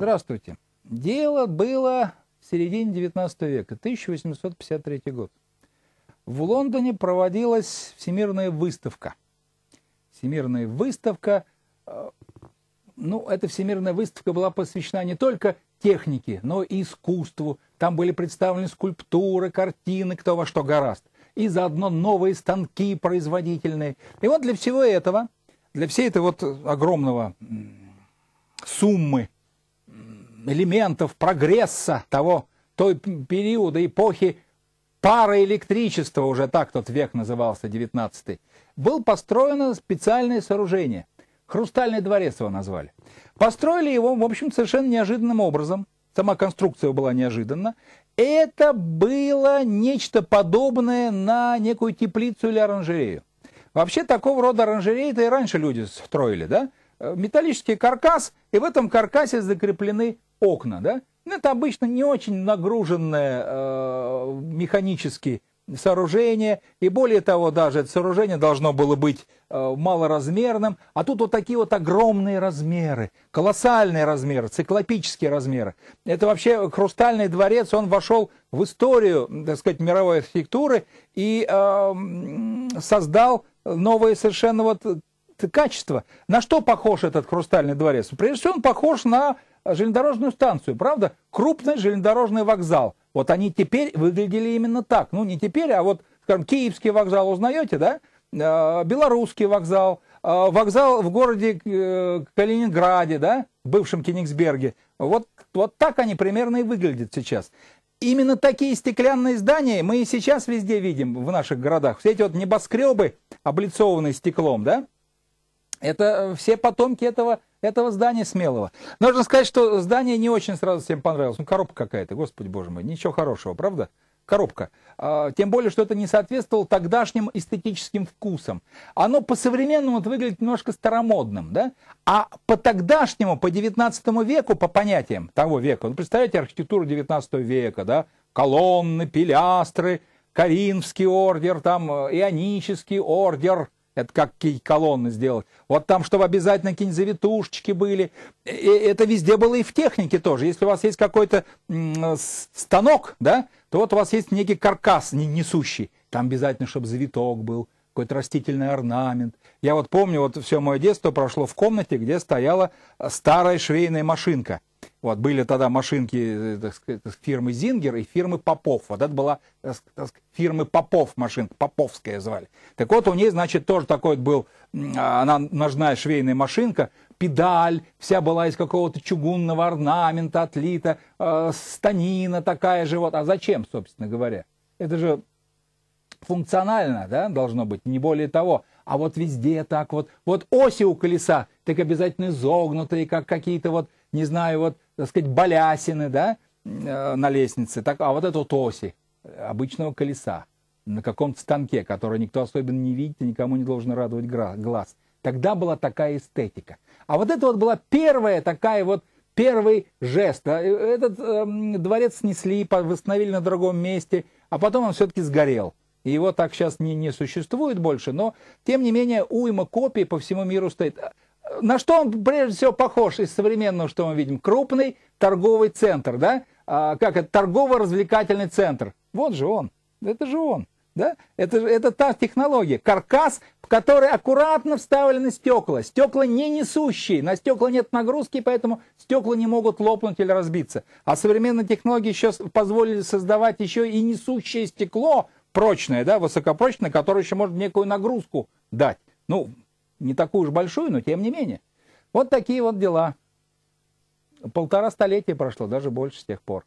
Здравствуйте. Дело было в середине 19 века, 1853 год. В Лондоне проводилась всемирная выставка. Всемирная выставка, э, ну, эта всемирная выставка была посвящена не только технике, но и искусству. Там были представлены скульптуры, картины, кто во что гораст. И заодно новые станки производительные. И вот для всего этого, для всей этой вот э, огромного суммы элементов прогресса того, той периода, эпохи параэлектричества уже так тот век назывался, 19-й, было построено специальное сооружение. Хрустальный дворец его назвали. Построили его, в общем, совершенно неожиданным образом. Сама конструкция была неожиданна. Это было нечто подобное на некую теплицу или оранжерею. Вообще, такого рода оранжереи-то и раньше люди строили, да? Э, металлический каркас, и в этом каркасе закреплены окна, да? ну Это обычно не очень нагруженное э, механически сооружение, и более того, даже это сооружение должно было быть э, малоразмерным, а тут вот такие вот огромные размеры, колоссальные размеры, циклопические размеры. Это вообще хрустальный дворец, он вошел в историю, так сказать, мировой архитектуры и э, создал новые совершенно вот э, качества. На что похож этот хрустальный дворец? Прежде всего, он похож на железнодорожную станцию, правда? Крупный железнодорожный вокзал. Вот они теперь выглядели именно так. Ну, не теперь, а вот, скажем, Киевский вокзал узнаете, да? Э, Белорусский вокзал, э, вокзал в городе э, Калининграде, да, в бывшем Кенигсберге. Вот, вот так они примерно и выглядят сейчас. Именно такие стеклянные здания мы и сейчас везде видим в наших городах. Все эти вот небоскребы, облицованные стеклом, да? Это все потомки этого этого здания смелого. Нужно сказать, что здание не очень сразу всем понравилось. Ну, коробка какая-то, господи боже мой, ничего хорошего, правда? коробка. А, тем более, что это не соответствовало тогдашним эстетическим вкусам. Оно по-современному выглядит немножко старомодным, да? А по тогдашнему, по 19 веку, по понятиям того века, ну, представляете архитектуру 19 века, да? Колонны, пилястры, Коринфский ордер, там, э, Ионический ордер – это как колонны сделать. Вот там, чтобы обязательно какие-нибудь завитушечки были. И э, э, это везде было и в технике тоже. Если у вас есть какой-то э, станок, да, то вот у вас есть некий каркас несущий. Там обязательно, чтобы завиток был, какой-то растительный орнамент. Я вот помню, вот все мое детство прошло в комнате, где стояла старая швейная машинка. Вот, были тогда машинки э, так сказать, фирмы Зингер и фирмы Попов. Вот это была так сказать, фирмы Попов машинка, Поповская звали. Так вот, у ней, значит, тоже такой вот был, она ножная швейная машинка, педаль, вся была из какого-то чугунного орнамента отлита, э, станина такая же. Вот. А зачем, собственно говоря? Это же функционально да, должно быть, не более того. А вот везде так вот, вот оси у колеса, так обязательно изогнутые, как какие-то вот, не знаю, вот так сказать, балясины, да, э, на лестнице, так, а вот это вот оси обычного колеса на каком-то станке, который никто особенно не видит и никому не должен радовать глаз. Тогда была такая эстетика. А вот это вот была первая такая вот, первый жест. А, э, этот э, дворец снесли, восстановили на другом месте, а потом он все-таки сгорел. И его так сейчас не, не существует больше, но тем не менее уйма копий по всему миру стоит на что он прежде всего похож из современного, что мы видим? Крупный торговый центр, да? А, как это? Торгово-развлекательный центр. Вот же он. Это же он. Да? Это, это та технология. Каркас, в который аккуратно вставлены стекла. Стекла не несущие. На стекла нет нагрузки, поэтому стекла не могут лопнуть или разбиться. А современные технологии еще позволили создавать еще и несущее стекло прочное, да, высокопрочное, которое еще может некую нагрузку дать. Ну, не такую уж большую, но тем не менее. Вот такие вот дела. Полтора столетия прошло, даже больше с тех пор.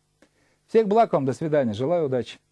Всех благ вам, до свидания, желаю удачи.